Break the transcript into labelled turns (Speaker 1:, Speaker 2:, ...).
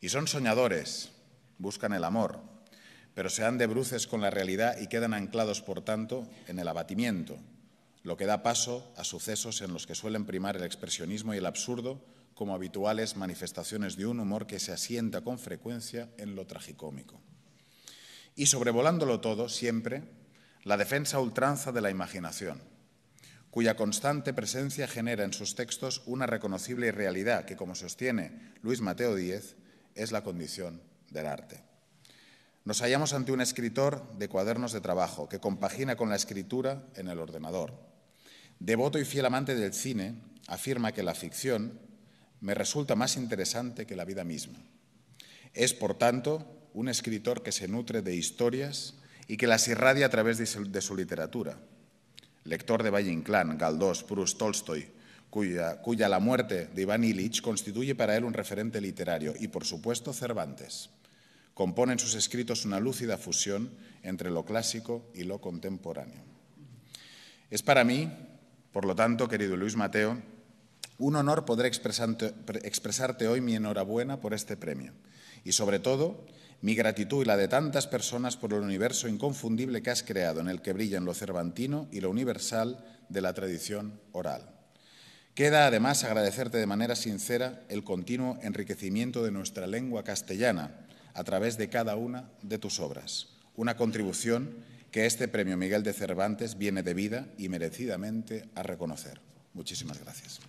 Speaker 1: Y son soñadores, buscan el amor, pero se dan de bruces con la realidad y quedan anclados, por tanto, en el abatimiento, lo que da paso a sucesos en los que suelen primar el expresionismo y el absurdo como habituales manifestaciones de un humor que se asienta con frecuencia en lo tragicómico. Y sobrevolándolo todo, siempre, la defensa ultranza de la imaginación, cuya constante presencia genera en sus textos una reconocible irrealidad que, como sostiene Luis Mateo Díez, es la condición del arte. Nos hallamos ante un escritor de cuadernos de trabajo que compagina con la escritura en el ordenador. Devoto y fiel amante del cine, afirma que la ficción me resulta más interesante que la vida misma. Es, por tanto, un escritor que se nutre de historias y que las irradia a través de su, literatura. Lector de Valle Inclán, Galdós, Proust, Tolstoy, cuya, la muerte de Iván Illich constituye para él un referente literario, y por supuesto Cervantes. Compone en sus escritos una lúcida fusión entre lo clásico y lo contemporáneo. Es para mí, por lo tanto, querido Luis Mateo, un honor poder expresarte hoy mi enhorabuena por este premio y, sobre todo, mi gratitud y la de tantas personas por el universo inconfundible que has creado, en el que brillan lo cervantino y lo universal de la tradición oral. Queda además agradecerte de manera sincera el continuo enriquecimiento de nuestra lengua castellana a través de cada una de tus obras, una contribución que este Premio Miguel de Cervantes viene debida y merecidamente a reconocer. Muchísimas gracias.